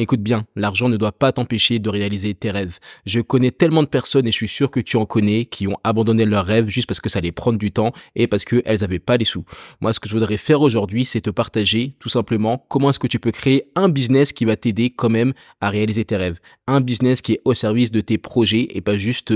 Écoute bien, l'argent ne doit pas t'empêcher de réaliser tes rêves. Je connais tellement de personnes et je suis sûr que tu en connais qui ont abandonné leurs rêves juste parce que ça allait prendre du temps et parce qu'elles n'avaient pas les sous. Moi, ce que je voudrais faire aujourd'hui, c'est te partager tout simplement comment est-ce que tu peux créer un business qui va t'aider quand même à réaliser tes rêves. Un business qui est au service de tes projets et pas juste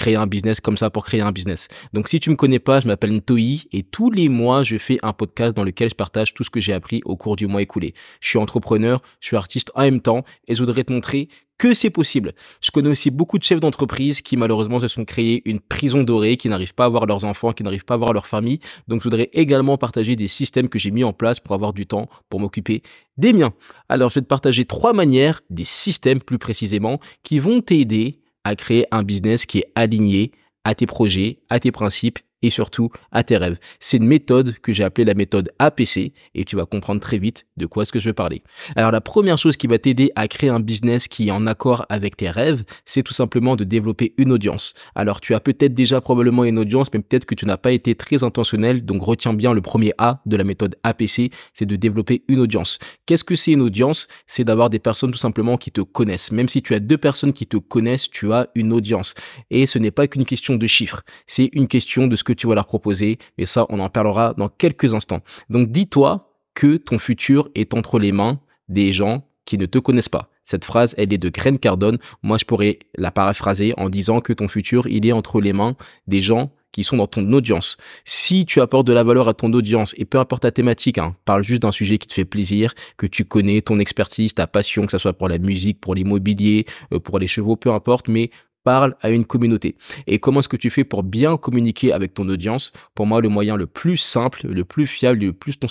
créer un business comme ça pour créer un business. Donc si tu me connais pas, je m'appelle Ntoyi et tous les mois, je fais un podcast dans lequel je partage tout ce que j'ai appris au cours du mois écoulé. Je suis entrepreneur, je suis artiste en même temps et je voudrais te montrer que c'est possible. Je connais aussi beaucoup de chefs d'entreprise qui malheureusement se sont créés une prison dorée, qui n'arrivent pas à voir leurs enfants, qui n'arrivent pas à voir leur famille. Donc je voudrais également partager des systèmes que j'ai mis en place pour avoir du temps pour m'occuper des miens. Alors je vais te partager trois manières, des systèmes plus précisément, qui vont t'aider à créer un business qui est aligné à tes projets, à tes principes et surtout à tes rêves. C'est une méthode que j'ai appelée la méthode APC et tu vas comprendre très vite de quoi est-ce que je vais parler. Alors la première chose qui va t'aider à créer un business qui est en accord avec tes rêves, c'est tout simplement de développer une audience. Alors tu as peut-être déjà probablement une audience, mais peut-être que tu n'as pas été très intentionnel, donc retiens bien le premier A de la méthode APC, c'est de développer une audience. Qu'est-ce que c'est une audience C'est d'avoir des personnes tout simplement qui te connaissent. Même si tu as deux personnes qui te connaissent, tu as une audience. Et ce n'est pas qu'une question de chiffres, c'est une question de ce que que tu vas leur proposer. mais ça, on en parlera dans quelques instants. Donc dis-toi que ton futur est entre les mains des gens qui ne te connaissent pas. Cette phrase, elle est de Graham Cardone. Moi, je pourrais la paraphraser en disant que ton futur, il est entre les mains des gens qui sont dans ton audience. Si tu apportes de la valeur à ton audience, et peu importe ta thématique, hein, parle juste d'un sujet qui te fait plaisir, que tu connais, ton expertise, ta passion, que ce soit pour la musique, pour l'immobilier, euh, pour les chevaux, peu importe, mais parle à une communauté. Et comment est-ce que tu fais pour bien communiquer avec ton audience Pour moi, le moyen le plus simple, le plus fiable, le plus non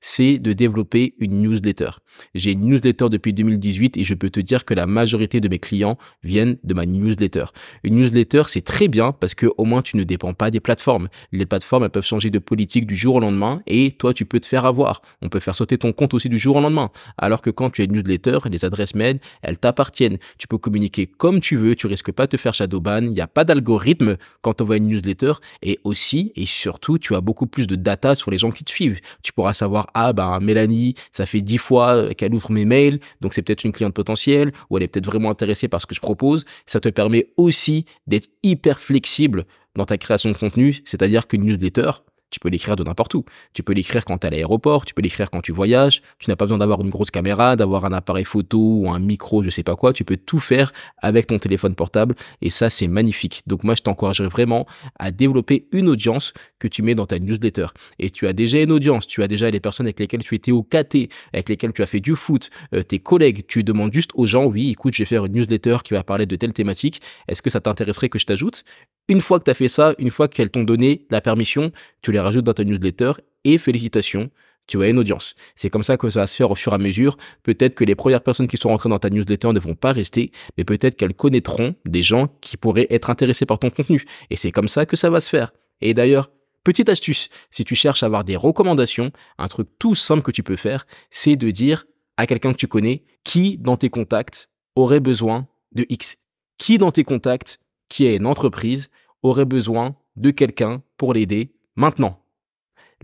c'est de développer une newsletter. J'ai une newsletter depuis 2018 et je peux te dire que la majorité de mes clients viennent de ma newsletter. Une newsletter, c'est très bien parce que au moins tu ne dépends pas des plateformes. Les plateformes, elles peuvent changer de politique du jour au lendemain et toi, tu peux te faire avoir. On peut faire sauter ton compte aussi du jour au lendemain. Alors que quand tu as une newsletter, les adresses mail, elles t'appartiennent. Tu peux communiquer comme tu veux, tu risques pas te faire shadowban, il n'y a pas d'algorithme quand on voit une newsletter et aussi et surtout tu as beaucoup plus de data sur les gens qui te suivent. Tu pourras savoir ah ben Mélanie, ça fait dix fois qu'elle ouvre mes mails, donc c'est peut-être une cliente potentielle ou elle est peut-être vraiment intéressée par ce que je propose. Ça te permet aussi d'être hyper flexible dans ta création de contenu, c'est-à-dire qu'une newsletter, tu peux l'écrire de n'importe où. Tu peux l'écrire quand tu es à l'aéroport, tu peux l'écrire quand tu voyages. Tu n'as pas besoin d'avoir une grosse caméra, d'avoir un appareil photo ou un micro, je sais pas quoi. Tu peux tout faire avec ton téléphone portable et ça, c'est magnifique. Donc moi, je t'encouragerais vraiment à développer une audience que tu mets dans ta newsletter. Et tu as déjà une audience, tu as déjà les personnes avec lesquelles tu étais au KT, avec lesquelles tu as fait du foot, euh, tes collègues. Tu demandes juste aux gens, oui, écoute, je vais faire une newsletter qui va parler de telle thématique. Est-ce que ça t'intéresserait que je t'ajoute? Une fois que tu as fait ça, une fois qu'elles t'ont donné la permission, tu les rajoute dans ta newsletter et félicitations, tu as une audience. C'est comme ça que ça va se faire au fur et à mesure. Peut-être que les premières personnes qui sont rentrées dans ta newsletter ne vont pas rester, mais peut-être qu'elles connaîtront des gens qui pourraient être intéressés par ton contenu. Et c'est comme ça que ça va se faire. Et d'ailleurs, petite astuce, si tu cherches à avoir des recommandations, un truc tout simple que tu peux faire, c'est de dire à quelqu'un que tu connais qui dans tes contacts aurait besoin de X. Qui dans tes contacts, qui est une entreprise, aurait besoin de quelqu'un pour l'aider maintenant.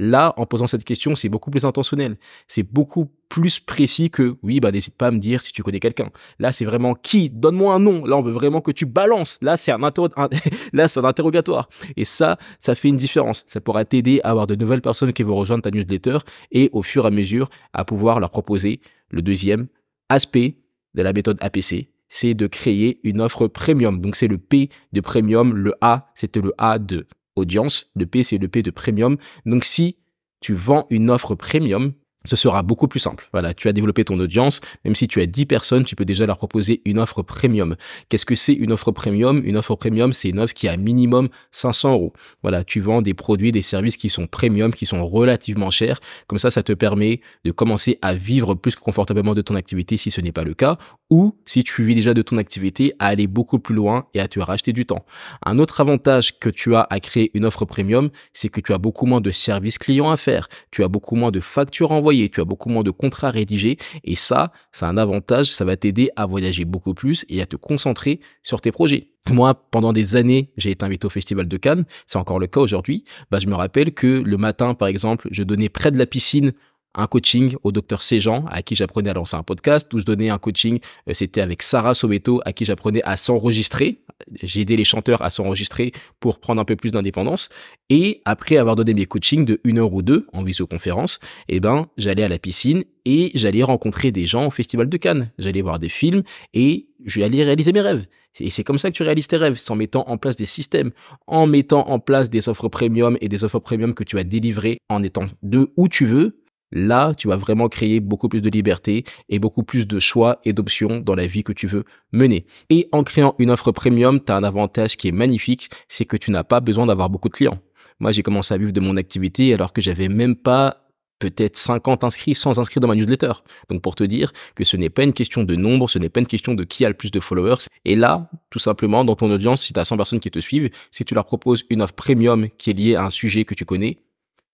Là, en posant cette question, c'est beaucoup plus intentionnel. C'est beaucoup plus précis que oui, bah n'hésite pas à me dire si tu connais quelqu'un. Là, c'est vraiment qui Donne-moi un nom. Là, on veut vraiment que tu balances. Là, c'est un, là, un interrogatoire. Et ça, ça fait une différence. Ça pourra t'aider à avoir de nouvelles personnes qui vont rejoindre ta newsletter et au fur et à mesure à pouvoir leur proposer le deuxième aspect de la méthode APC, c'est de créer une offre premium. Donc c'est le P de premium, le A, c'était le A de audience, de P, c'est le P de premium. Donc si tu vends une offre premium, ce sera beaucoup plus simple. Voilà, tu as développé ton audience, même si tu as 10 personnes, tu peux déjà leur proposer une offre premium. Qu'est-ce que c'est une offre premium Une offre premium, c'est une offre qui a minimum 500 euros. Voilà, tu vends des produits, des services qui sont premium, qui sont relativement chers. Comme ça, ça te permet de commencer à vivre plus confortablement de ton activité si ce n'est pas le cas, ou si tu vis déjà de ton activité, à aller beaucoup plus loin et à te racheter du temps. Un autre avantage que tu as à créer une offre premium, c'est que tu as beaucoup moins de services clients à faire, tu as beaucoup moins de factures en tu as beaucoup moins de contrats rédigés et ça, c'est un avantage, ça va t'aider à voyager beaucoup plus et à te concentrer sur tes projets. Moi, pendant des années, j'ai été invité au Festival de Cannes, c'est encore le cas aujourd'hui, bah, je me rappelle que le matin, par exemple, je donnais près de la piscine un coaching au docteur Séjean, à qui j'apprenais à lancer un podcast, où je donnais un coaching, euh, c'était avec Sarah someto à qui j'apprenais à s'enregistrer. J'ai aidé les chanteurs à s'enregistrer pour prendre un peu plus d'indépendance. Et après avoir donné mes coachings de une heure ou deux en visioconférence, eh ben, j'allais à la piscine et j'allais rencontrer des gens au Festival de Cannes. J'allais voir des films et j'allais réaliser mes rêves. Et c'est comme ça que tu réalises tes rêves, c'est en mettant en place des systèmes, en mettant en place des offres premium et des offres premium que tu as délivrées en étant de où tu veux là, tu vas vraiment créer beaucoup plus de liberté et beaucoup plus de choix et d'options dans la vie que tu veux mener. Et en créant une offre premium, tu as un avantage qui est magnifique, c'est que tu n'as pas besoin d'avoir beaucoup de clients. Moi, j'ai commencé à vivre de mon activité alors que j'avais même pas peut-être 50 inscrits, sans inscrits dans ma newsletter. Donc pour te dire que ce n'est pas une question de nombre, ce n'est pas une question de qui a le plus de followers. Et là, tout simplement, dans ton audience, si tu as 100 personnes qui te suivent, si tu leur proposes une offre premium qui est liée à un sujet que tu connais,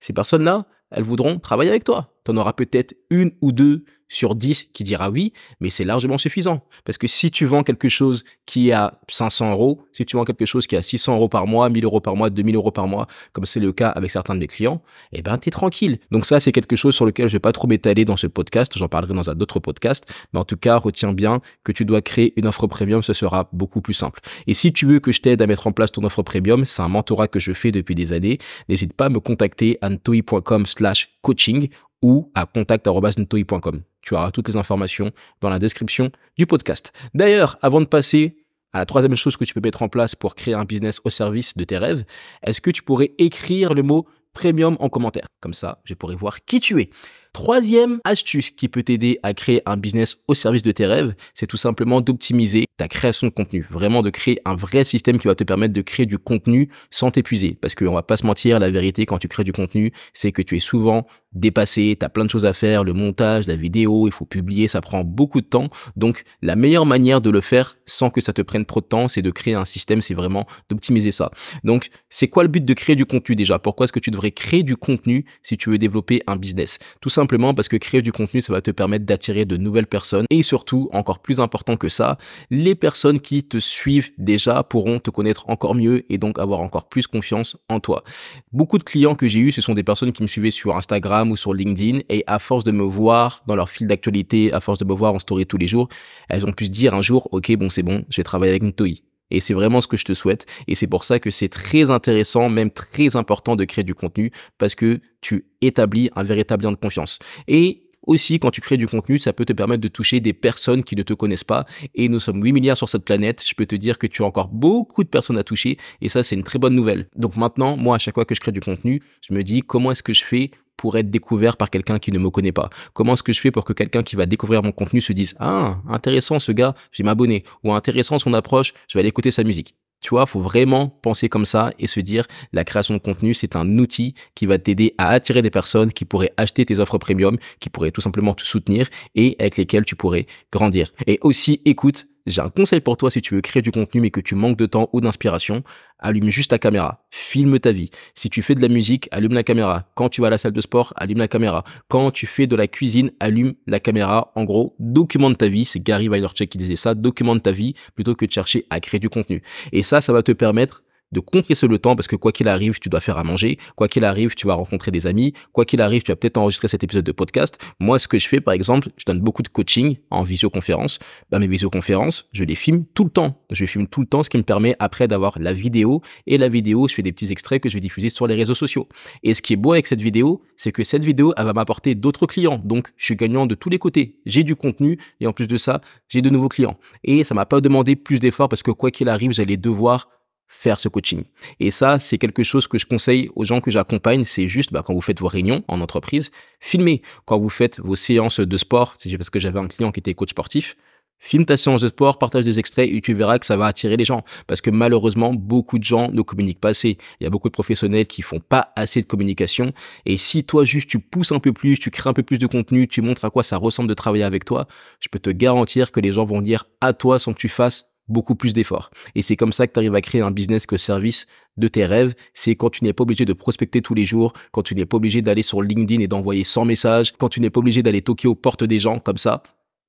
ces personnes-là, elles voudront travailler avec toi t'en auras peut-être une ou deux sur dix qui dira oui, mais c'est largement suffisant. Parce que si tu vends quelque chose qui a 500 euros, si tu vends quelque chose qui a 600 euros par mois, 1000 euros par mois, 2000 euros par mois, comme c'est le cas avec certains de mes clients, eh ben, t'es tranquille. Donc ça, c'est quelque chose sur lequel je vais pas trop m'étaler dans ce podcast. J'en parlerai dans un autre podcast. Mais en tout cas, retiens bien que tu dois créer une offre premium. Ce sera beaucoup plus simple. Et si tu veux que je t'aide à mettre en place ton offre premium, c'est un mentorat que je fais depuis des années. N'hésite pas à me contacter antoi.com slash coaching ou à contact.ntoei.com. Tu auras toutes les informations dans la description du podcast. D'ailleurs, avant de passer à la troisième chose que tu peux mettre en place pour créer un business au service de tes rêves, est-ce que tu pourrais écrire le mot premium en commentaire Comme ça, je pourrais voir qui tu es. Troisième astuce qui peut t'aider à créer un business au service de tes rêves, c'est tout simplement d'optimiser ta création de contenu. Vraiment de créer un vrai système qui va te permettre de créer du contenu sans t'épuiser. Parce qu'on va pas se mentir, la vérité quand tu crées du contenu, c'est que tu es souvent dépassé, tu as plein de choses à faire, le montage, la vidéo, il faut publier, ça prend beaucoup de temps. Donc la meilleure manière de le faire sans que ça te prenne trop de temps, c'est de créer un système, c'est vraiment d'optimiser ça. Donc c'est quoi le but de créer du contenu déjà Pourquoi est-ce que tu devrais créer du contenu si tu veux développer un business Tout simplement simplement parce que créer du contenu, ça va te permettre d'attirer de nouvelles personnes et surtout, encore plus important que ça, les personnes qui te suivent déjà pourront te connaître encore mieux et donc avoir encore plus confiance en toi. Beaucoup de clients que j'ai eu, ce sont des personnes qui me suivaient sur Instagram ou sur LinkedIn et à force de me voir dans leur fil d'actualité, à force de me voir en story tous les jours, elles ont pu se dire un jour, ok, bon, c'est bon, je vais travailler avec toi. Et c'est vraiment ce que je te souhaite. Et c'est pour ça que c'est très intéressant, même très important de créer du contenu parce que tu établis un véritable lien de confiance. Et aussi, quand tu crées du contenu, ça peut te permettre de toucher des personnes qui ne te connaissent pas. Et nous sommes 8 milliards sur cette planète. Je peux te dire que tu as encore beaucoup de personnes à toucher. Et ça, c'est une très bonne nouvelle. Donc maintenant, moi, à chaque fois que je crée du contenu, je me dis comment est-ce que je fais pour être découvert par quelqu'un qui ne me connaît pas Comment est-ce que je fais pour que quelqu'un qui va découvrir mon contenu se dise ah intéressant ce gars, je vais m'abonner ou intéressant son approche, je vais aller écouter sa musique. Tu vois, faut vraiment penser comme ça et se dire la création de contenu, c'est un outil qui va t'aider à attirer des personnes qui pourraient acheter tes offres premium, qui pourraient tout simplement te soutenir et avec lesquelles tu pourrais grandir. Et aussi, écoute j'ai un conseil pour toi si tu veux créer du contenu mais que tu manques de temps ou d'inspiration, allume juste ta caméra, filme ta vie. Si tu fais de la musique, allume la caméra. Quand tu vas à la salle de sport, allume la caméra. Quand tu fais de la cuisine, allume la caméra. En gros, documente ta vie, c'est Gary Vaynerchuk qui disait ça, documente ta vie plutôt que de chercher à créer du contenu. Et ça, ça va te permettre de compresser le temps parce que quoi qu'il arrive, tu dois faire à manger, quoi qu'il arrive, tu vas rencontrer des amis, quoi qu'il arrive, tu vas peut-être enregistrer cet épisode de podcast. Moi, ce que je fais, par exemple, je donne beaucoup de coaching en visioconférence. Bah, mes visioconférences, je les filme tout le temps. Je filme tout le temps, ce qui me permet après d'avoir la vidéo et la vidéo, je fais des petits extraits que je vais diffuser sur les réseaux sociaux. Et ce qui est beau avec cette vidéo, c'est que cette vidéo, elle va m'apporter d'autres clients. Donc, je suis gagnant de tous les côtés. J'ai du contenu et en plus de ça, j'ai de nouveaux clients. Et ça m'a pas demandé plus d'efforts parce que quoi qu'il arrive, j'allais devoir faire ce coaching. Et ça, c'est quelque chose que je conseille aux gens que j'accompagne. C'est juste bah, quand vous faites vos réunions en entreprise, filmez. Quand vous faites vos séances de sport, c'est parce que j'avais un client qui était coach sportif, filme ta séance de sport, partage des extraits et tu verras que ça va attirer les gens. Parce que malheureusement, beaucoup de gens ne communiquent pas assez. Il y a beaucoup de professionnels qui font pas assez de communication. Et si toi juste tu pousses un peu plus, tu crées un peu plus de contenu, tu montres à quoi ça ressemble de travailler avec toi, je peux te garantir que les gens vont dire à toi sans que tu fasses beaucoup plus d'efforts. Et c'est comme ça que tu arrives à créer un business que service de tes rêves. C'est quand tu n'es pas obligé de prospecter tous les jours, quand tu n'es pas obligé d'aller sur LinkedIn et d'envoyer 100 messages, quand tu n'es pas obligé d'aller toquer aux portes des gens comme ça.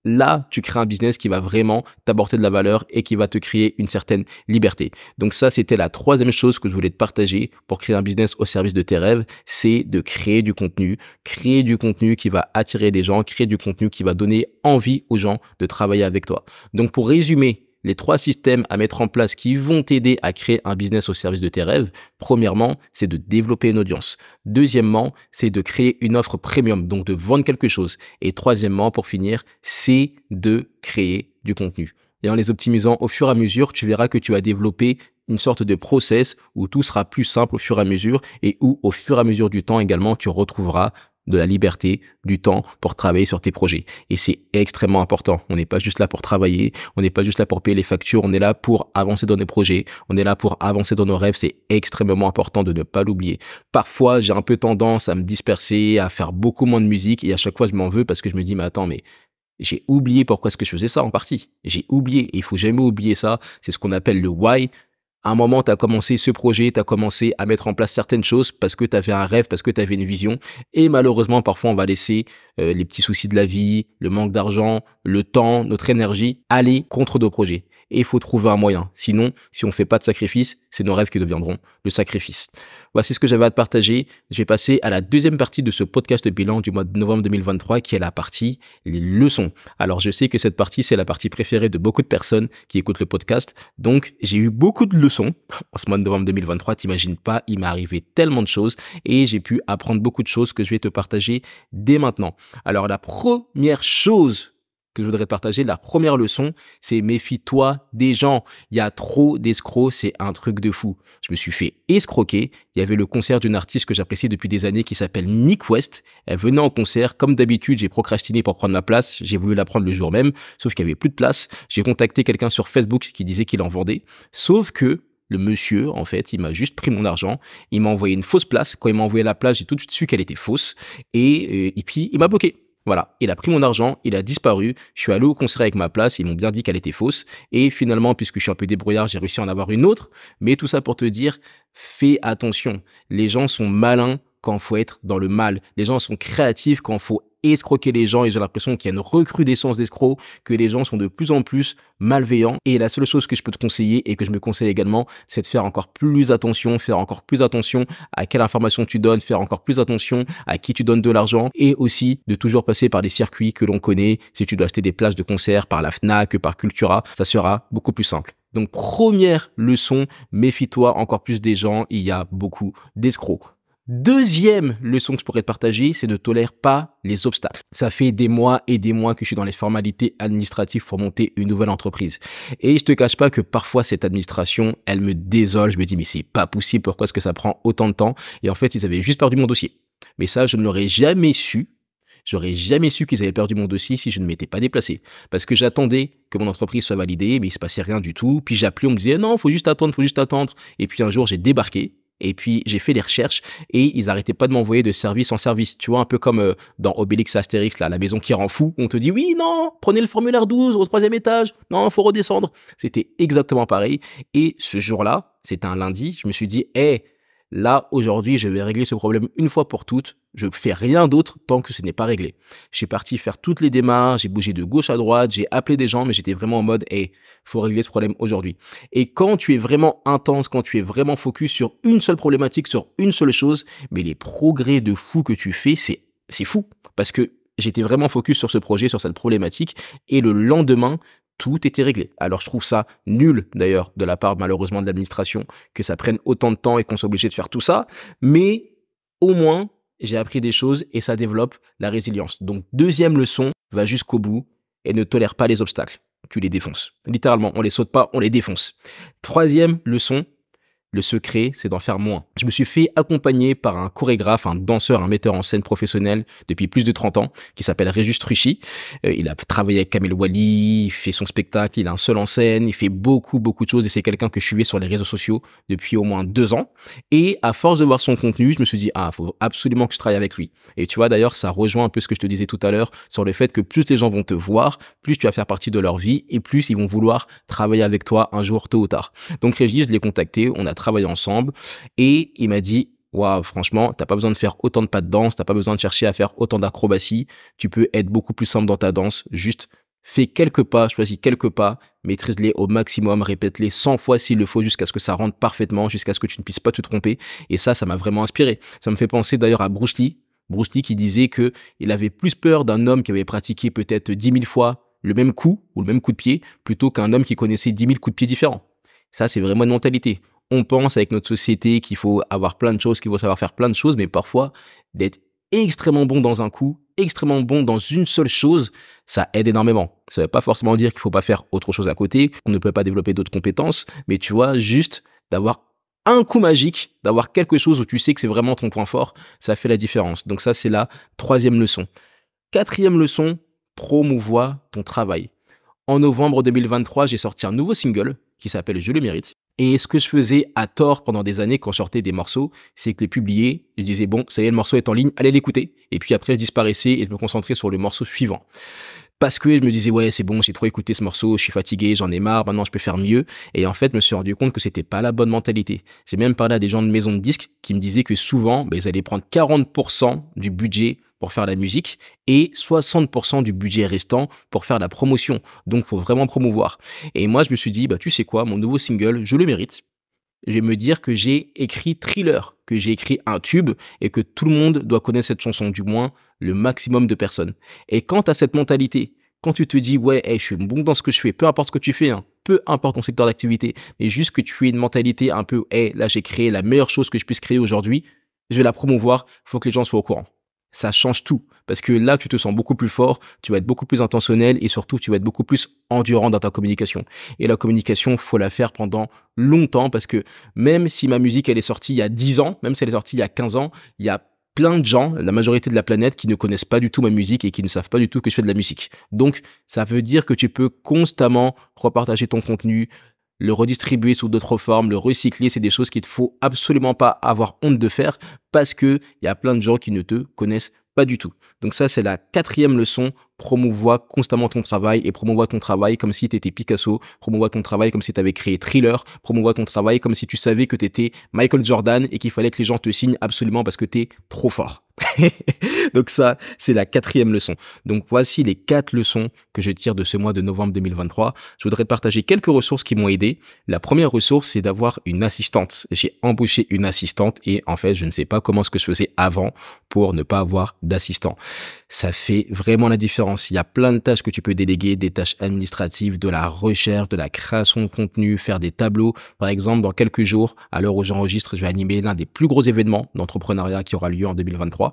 Là, tu crées un business qui va vraiment t'apporter de la valeur et qui va te créer une certaine liberté. Donc ça, c'était la troisième chose que je voulais te partager pour créer un business au service de tes rêves, c'est de créer du contenu, créer du contenu qui va attirer des gens, créer du contenu qui va donner envie aux gens de travailler avec toi. Donc pour résumer les trois systèmes à mettre en place qui vont t'aider à créer un business au service de tes rêves, premièrement, c'est de développer une audience. Deuxièmement, c'est de créer une offre premium, donc de vendre quelque chose. Et troisièmement, pour finir, c'est de créer du contenu. Et en les optimisant au fur et à mesure, tu verras que tu as développé une sorte de process où tout sera plus simple au fur et à mesure et où au fur et à mesure du temps également, tu retrouveras de la liberté, du temps pour travailler sur tes projets. Et c'est extrêmement important. On n'est pas juste là pour travailler, on n'est pas juste là pour payer les factures, on est là pour avancer dans nos projets, on est là pour avancer dans nos rêves. C'est extrêmement important de ne pas l'oublier. Parfois, j'ai un peu tendance à me disperser, à faire beaucoup moins de musique et à chaque fois, je m'en veux parce que je me dis, mais attends, mais j'ai oublié pourquoi est-ce que je faisais ça en partie. J'ai oublié, et il faut jamais oublier ça, c'est ce qu'on appelle le why, à un moment, tu as commencé ce projet, tu as commencé à mettre en place certaines choses parce que tu avais un rêve, parce que tu avais une vision. Et malheureusement, parfois, on va laisser euh, les petits soucis de la vie, le manque d'argent, le temps, notre énergie aller contre nos projets et il faut trouver un moyen. Sinon, si on ne fait pas de sacrifice, c'est nos rêves qui deviendront le sacrifice. Voici ce que j'avais à te partager. Je vais passer à la deuxième partie de ce podcast bilan du mois de novembre 2023 qui est la partie les leçons. Alors, je sais que cette partie, c'est la partie préférée de beaucoup de personnes qui écoutent le podcast. Donc, j'ai eu beaucoup de leçons en ce mois de novembre 2023. T'imagines pas, il m'est arrivé tellement de choses et j'ai pu apprendre beaucoup de choses que je vais te partager dès maintenant. Alors, la première chose que je voudrais partager. La première leçon, c'est méfie-toi des gens. Il y a trop d'escrocs, c'est un truc de fou. Je me suis fait escroquer. Il y avait le concert d'une artiste que j'apprécie depuis des années qui s'appelle Nick West. Elle venait en concert. Comme d'habitude, j'ai procrastiné pour prendre ma place. J'ai voulu la prendre le jour même, sauf qu'il y avait plus de place. J'ai contacté quelqu'un sur Facebook qui disait qu'il en vendait. Sauf que le monsieur, en fait, il m'a juste pris mon argent. Il m'a envoyé une fausse place. Quand il m'a envoyé la place, j'ai tout de suite su qu'elle était fausse. Et, euh, et puis, il m'a bloqué. Voilà, il a pris mon argent, il a disparu, je suis allé au concert avec ma place, ils m'ont bien dit qu'elle était fausse, et finalement, puisque je suis un peu débrouillard, j'ai réussi à en avoir une autre, mais tout ça pour te dire, fais attention, les gens sont malins quand faut être dans le mal, les gens sont créatifs quand faut escroquer les gens et j'ai l'impression qu'il y a une recrudescence d'escrocs, que les gens sont de plus en plus malveillants. Et la seule chose que je peux te conseiller et que je me conseille également, c'est de faire encore plus attention, faire encore plus attention à quelle information tu donnes, faire encore plus attention à qui tu donnes de l'argent et aussi de toujours passer par des circuits que l'on connaît. Si tu dois acheter des places de concert par la FNAC, par Cultura, ça sera beaucoup plus simple. Donc première leçon, méfie-toi encore plus des gens, il y a beaucoup d'escrocs. Deuxième leçon que je pourrais te partager, c'est ne tolère pas les obstacles. Ça fait des mois et des mois que je suis dans les formalités administratives pour monter une nouvelle entreprise. Et je te cache pas que parfois cette administration, elle me désole. Je me dis, mais c'est pas possible. Pourquoi est-ce que ça prend autant de temps? Et en fait, ils avaient juste perdu mon dossier. Mais ça, je ne l'aurais jamais su J'aurais jamais su qu'ils avaient perdu mon dossier si je ne m'étais pas déplacé. Parce que j'attendais que mon entreprise soit validée, mais il se passait rien du tout. Puis j'appelais, on me disait non, faut juste attendre, faut juste attendre. Et puis un jour, j'ai débarqué. Et puis j'ai fait des recherches et ils arrêtaient pas de m'envoyer de service en service, tu vois, un peu comme euh, dans Obélix Astérix, là, la maison qui rend fou, on te dit oui, non, prenez le formulaire 12 au troisième étage, non, faut redescendre. C'était exactement pareil. Et ce jour-là, c'était un lundi, je me suis dit, hé, là, aujourd'hui, je vais régler ce problème une fois pour toutes, je fais rien d'autre tant que ce n'est pas réglé. J'ai parti faire toutes les démarches, j'ai bougé de gauche à droite, j'ai appelé des gens, mais j'étais vraiment en mode, et faut régler ce problème aujourd'hui. Et quand tu es vraiment intense, quand tu es vraiment focus sur une seule problématique, sur une seule chose, mais les progrès de fou que tu fais, c'est, c'est fou. Parce que j'étais vraiment focus sur ce projet, sur cette problématique, et le lendemain, tout était réglé. Alors je trouve ça nul d'ailleurs de la part malheureusement de l'administration que ça prenne autant de temps et qu'on soit obligé de faire tout ça, mais au moins j'ai appris des choses et ça développe la résilience. Donc, deuxième leçon, va jusqu'au bout et ne tolère pas les obstacles. Tu les défonces. Littéralement, on les saute pas, on les défonce. Troisième leçon, le secret, c'est d'en faire moins. Je me suis fait accompagner par un chorégraphe, un danseur, un metteur en scène professionnel depuis plus de 30 ans, qui s'appelle Régis Truchy. Euh, il a travaillé avec Kamel Wally, il fait son spectacle, il a un seul en scène, il fait beaucoup, beaucoup de choses et c'est quelqu'un que je suivais sur les réseaux sociaux depuis au moins deux ans. Et à force de voir son contenu, je me suis dit, ah, faut absolument que je travaille avec lui. Et tu vois, d'ailleurs, ça rejoint un peu ce que je te disais tout à l'heure sur le fait que plus les gens vont te voir, plus tu vas faire partie de leur vie et plus ils vont vouloir travailler avec toi un jour tôt ou tard. Donc Régis, je l'ai contacté, on a travailler ensemble et il m'a dit Waouh, franchement, t'as pas besoin de faire autant de pas de danse, t'as pas besoin de chercher à faire autant d'acrobatie, tu peux être beaucoup plus simple dans ta danse, juste fais quelques pas, choisis quelques pas, maîtrise-les au maximum, répète-les 100 fois s'il le faut jusqu'à ce que ça rentre parfaitement, jusqu'à ce que tu ne puisses pas te tromper. Et ça, ça m'a vraiment inspiré. Ça me fait penser d'ailleurs à Bruce Lee. Bruce Lee qui disait que il avait plus peur d'un homme qui avait pratiqué peut-être 10 000 fois le même coup ou le même coup de pied plutôt qu'un homme qui connaissait 10 000 coups de pied différents. Ça, c'est vraiment une mentalité on pense avec notre société qu'il faut avoir plein de choses, qu'il faut savoir faire plein de choses, mais parfois d'être extrêmement bon dans un coup, extrêmement bon dans une seule chose, ça aide énormément. Ça ne veut pas forcément dire qu'il ne faut pas faire autre chose à côté, qu'on ne peut pas développer d'autres compétences, mais tu vois, juste d'avoir un coup magique, d'avoir quelque chose où tu sais que c'est vraiment ton point fort, ça fait la différence. Donc ça, c'est la troisième leçon. Quatrième leçon, promouvoir ton travail. En novembre 2023, j'ai sorti un nouveau single qui s'appelle Je le mérite. Et ce que je faisais à tort pendant des années quand je sortais des morceaux, c'est que les publier, je disais bon, ça y est, le morceau est en ligne, allez l'écouter. Et puis après, je disparaissais et je me concentrais sur le morceau suivant parce que je me disais ouais c'est bon j'ai trop écouté ce morceau je suis fatigué j'en ai marre maintenant je peux faire mieux et en fait je me suis rendu compte que c'était pas la bonne mentalité j'ai même parlé à des gens de Maison de disques qui me disaient que souvent ben, ils allaient prendre 40% du budget pour faire la musique et 60% du budget restant pour faire la promotion donc faut vraiment promouvoir et moi je me suis dit bah tu sais quoi mon nouveau single je le mérite je vais me dire que j'ai écrit Thriller, que j'ai écrit un tube et que tout le monde doit connaître cette chanson, du moins le maximum de personnes. Et quant à cette mentalité, quand tu te dis ouais, je suis bon dans ce que je fais, peu importe ce que tu fais, hein, peu importe ton secteur d'activité, mais juste que tu aies une mentalité un peu hey, là j'ai créé la meilleure chose que je puisse créer aujourd'hui, je vais la promouvoir, faut que les gens soient au courant ça change tout. Parce que là, tu te sens beaucoup plus fort, tu vas être beaucoup plus intentionnel et surtout, tu vas être beaucoup plus endurant dans ta communication. Et la communication, faut la faire pendant longtemps parce que même si ma musique, elle est sortie il y a 10 ans, même si elle est sortie il y a 15 ans, il y a plein de gens, la majorité de la planète, qui ne connaissent pas du tout ma musique et qui ne savent pas du tout que je fais de la musique. Donc, ça veut dire que tu peux constamment repartager ton contenu, le redistribuer sous d'autres formes, le recycler, c'est des choses qu'il ne faut absolument pas avoir honte de faire parce que il y a plein de gens qui ne te connaissent pas du tout. Donc ça, c'est la quatrième leçon. promouvoir constamment ton travail et promouvoir ton travail comme si tu étais Picasso. promouvoir ton travail comme si tu avais créé Thriller. promouvoir ton travail comme si tu savais que tu étais Michael Jordan et qu'il fallait que les gens te signent absolument parce que tu es trop fort. Donc ça, c'est la quatrième leçon. Donc voici les quatre leçons que je tire de ce mois de novembre 2023. Je voudrais partager quelques ressources qui m'ont aidé. La première ressource, c'est d'avoir une assistante. J'ai embauché une assistante et en fait, je ne sais pas comment ce que je faisais avant pour ne pas avoir d'assistant. Ça fait vraiment la différence. Il y a plein de tâches que tu peux déléguer, des tâches administratives, de la recherche, de la création de contenu, faire des tableaux. Par exemple, dans quelques jours, à l'heure où j'enregistre, je vais animer l'un des plus gros événements d'entrepreneuriat qui aura lieu en 2023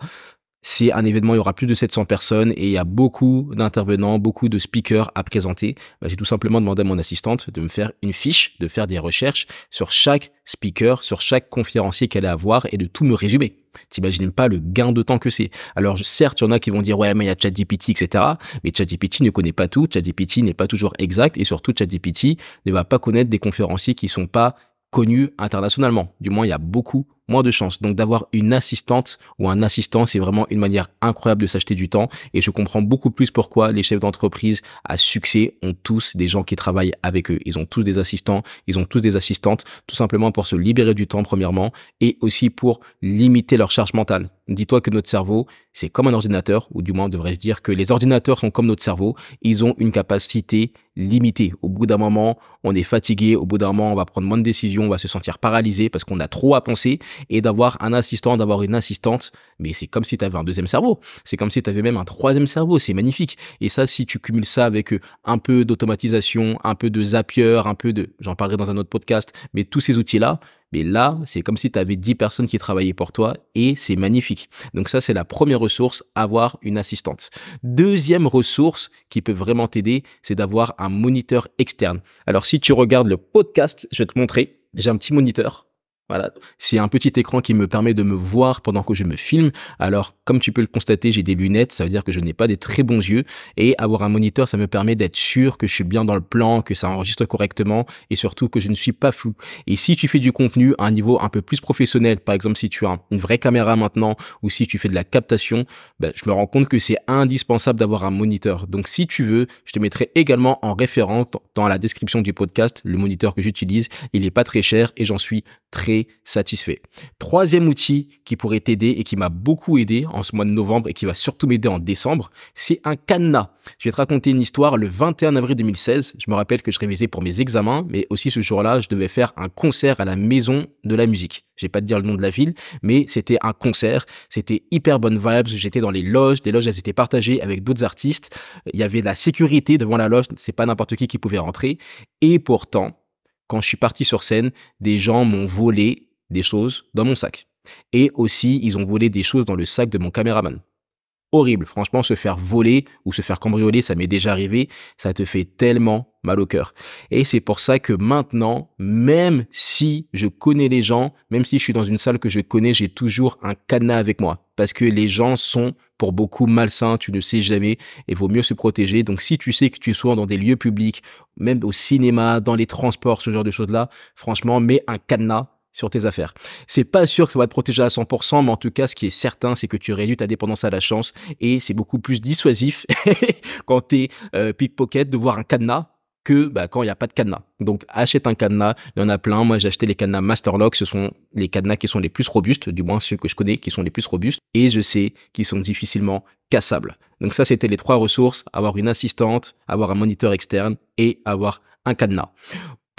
c'est un événement, il y aura plus de 700 personnes et il y a beaucoup d'intervenants, beaucoup de speakers à présenter. Bah, j'ai tout simplement demandé à mon assistante de me faire une fiche, de faire des recherches sur chaque speaker, sur chaque conférencier qu'elle a à voir et de tout me résumer. T'imagines pas le gain de temps que c'est. Alors certes, il y en a qui vont dire ouais mais il y a ChatGPT etc. Mais ChatGPT ne connaît pas tout, ChatGPT n'est pas toujours exact et surtout ChatGPT ne va pas connaître des conférenciers qui sont pas connus internationalement. Du moins, il y a beaucoup moins de chance. Donc d'avoir une assistante ou un assistant, c'est vraiment une manière incroyable de s'acheter du temps et je comprends beaucoup plus pourquoi les chefs d'entreprise à succès ont tous des gens qui travaillent avec eux. Ils ont tous des assistants, ils ont tous des assistantes, tout simplement pour se libérer du temps premièrement et aussi pour limiter leur charge mentale. Dis-toi que notre cerveau, c'est comme un ordinateur, ou du moins devrais-je dire que les ordinateurs sont comme notre cerveau, ils ont une capacité limitée. Au bout d'un moment, on est fatigué, au bout d'un moment, on va prendre moins de décisions, on va se sentir paralysé parce qu'on a trop à penser et d'avoir un assistant, d'avoir une assistante, mais c'est comme si tu avais un deuxième cerveau, c'est comme si tu avais même un troisième cerveau, c'est magnifique. Et ça, si tu cumules ça avec euh, un peu d'automatisation, un peu de Zapier, un peu de, j'en parlerai dans un autre podcast, mais tous ces outils-là, mais là, c'est comme si tu avais 10 personnes qui travaillaient pour toi et c'est magnifique. Donc ça, c'est la première ressource, avoir une assistante. Deuxième ressource qui peut vraiment t'aider, c'est d'avoir un moniteur externe. Alors si tu regardes le podcast, je vais te montrer. J'ai un petit moniteur voilà, c'est un petit écran qui me permet de me voir pendant que je me filme. Alors, comme tu peux le constater, j'ai des lunettes, ça veut dire que je n'ai pas des très bons yeux. Et avoir un moniteur, ça me permet d'être sûr que je suis bien dans le plan, que ça enregistre correctement et surtout que je ne suis pas fou. Et si tu fais du contenu à un niveau un peu plus professionnel, par exemple si tu as une vraie caméra maintenant ou si tu fais de la captation, ben, je me rends compte que c'est indispensable d'avoir un moniteur. Donc, si tu veux, je te mettrai également en référence dans la description du podcast le moniteur que j'utilise. Il n'est pas très cher et j'en suis très satisfait. Troisième outil qui pourrait t'aider et qui m'a beaucoup aidé en ce mois de novembre et qui va surtout m'aider en décembre, c'est un cadenas. Je vais te raconter une histoire le 21 avril 2016. Je me rappelle que je révisais pour mes examens, mais aussi ce jour-là, je devais faire un concert à la maison de la musique. Je vais pas te dire le nom de la ville, mais c'était un concert. C'était hyper bonne vibes. J'étais dans les loges. Des loges, elles étaient partagées avec d'autres artistes. Il y avait la sécurité devant la loge. C'est pas n'importe qui qui pouvait rentrer. Et pourtant, quand je suis parti sur scène, des gens m'ont volé des choses dans mon sac. Et aussi, ils ont volé des choses dans le sac de mon caméraman horrible. Franchement, se faire voler ou se faire cambrioler, ça m'est déjà arrivé, ça te fait tellement mal au cœur. Et c'est pour ça que maintenant, même si je connais les gens, même si je suis dans une salle que je connais, j'ai toujours un cadenas avec moi. Parce que les gens sont pour beaucoup malsains, tu ne sais jamais, et vaut mieux se protéger. Donc si tu sais que tu sois dans des lieux publics, même au cinéma, dans les transports, ce genre de choses-là, franchement, mets un cadenas sur tes affaires. C'est pas sûr que ça va te protéger à 100%, mais en tout cas, ce qui est certain, c'est que tu réduis ta dépendance à la chance et c'est beaucoup plus dissuasif quand t'es euh, pickpocket de voir un cadenas que bah, quand il n'y a pas de cadenas. Donc achète un cadenas, il y en a plein. Moi j'ai acheté les cadenas Masterlock, ce sont les cadenas qui sont les plus robustes, du moins ceux que je connais qui sont les plus robustes, et je sais qu'ils sont difficilement cassables. Donc ça c'était les trois ressources, avoir une assistante, avoir un moniteur externe et avoir un cadenas.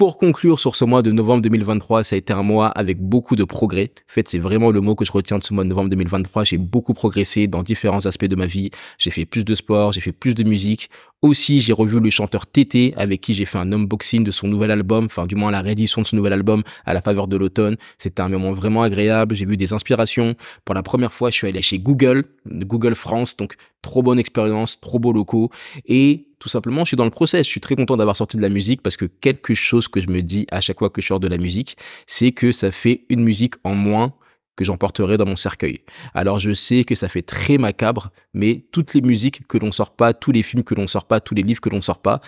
Pour conclure sur ce mois de novembre 2023, ça a été un mois avec beaucoup de progrès. En fait, c'est vraiment le mot que je retiens de ce mois de novembre 2023. J'ai beaucoup progressé dans différents aspects de ma vie. J'ai fait plus de sport, j'ai fait plus de musique. Aussi, j'ai revu le chanteur TT avec qui j'ai fait un unboxing de son nouvel album, enfin du moins la réédition de son nouvel album à la faveur de l'automne. C'était un moment vraiment agréable, j'ai vu des inspirations. Pour la première fois, je suis allé chez Google, Google France, donc trop bonne expérience, trop beau locaux et tout simplement, je suis dans le process. Je suis très content d'avoir sorti de la musique parce que quelque chose que je me dis à chaque fois que je sors de la musique, c'est que ça fait une musique en moins que j'emporterai dans mon cercueil. Alors je sais que ça fait très macabre, mais toutes les musiques que l'on sort pas, tous les films que l'on sort pas, tous les livres que l'on sort pas,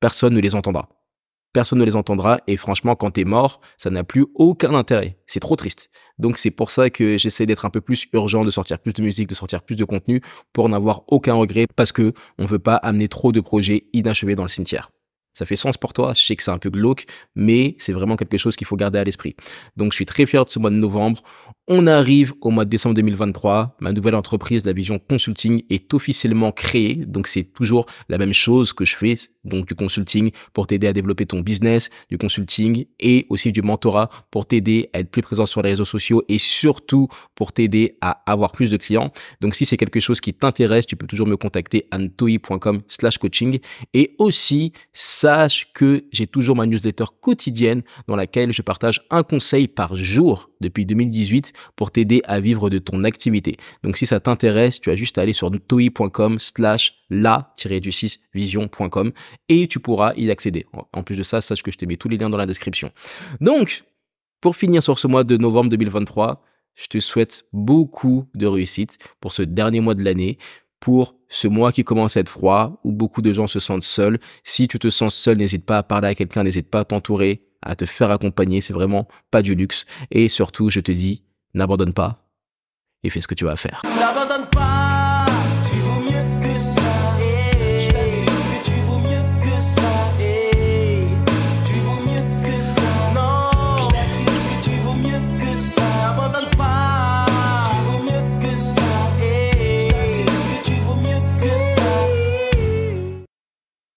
personne ne les entendra. Personne ne les entendra et franchement quand t'es mort, ça n'a plus aucun intérêt. C'est trop triste. Donc c'est pour ça que j'essaie d'être un peu plus urgent, de sortir plus de musique, de sortir plus de contenu pour n'avoir aucun regret parce que on veut pas amener trop de projets inachevés dans le cimetière. Ça fait sens pour toi, je sais que c'est un peu glauque, mais c'est vraiment quelque chose qu'il faut garder à l'esprit. Donc je suis très fier de ce mois de novembre. On arrive au mois de décembre 2023. Ma nouvelle entreprise, la Vision Consulting, est officiellement créée. Donc c'est toujours la même chose que je fais, donc du consulting pour t'aider à développer ton business, du consulting et aussi du mentorat pour t'aider à être plus présent sur les réseaux sociaux et surtout pour t'aider à avoir plus de clients. Donc si c'est quelque chose qui t'intéresse, tu peux toujours me contacter antoi.com slash coaching. Et aussi, ça sache que j'ai toujours ma newsletter quotidienne dans laquelle je partage un conseil par jour depuis 2018 pour t'aider à vivre de ton activité. Donc si ça t'intéresse, tu as juste à aller sur toi.com slash la-du6vision.com et tu pourras y accéder. En plus de ça, sache que je te mets tous les liens dans la description. Donc, pour finir sur ce mois de novembre 2023, je te souhaite beaucoup de réussite pour ce dernier mois de l'année pour ce mois qui commence à être froid, où beaucoup de gens se sentent seuls. Si tu te sens seul, n'hésite pas à parler à quelqu'un, n'hésite pas à t'entourer, à te faire accompagner, c'est vraiment pas du luxe. Et surtout, je te dis, n'abandonne pas et fais ce que tu vas faire. N'abandonne pas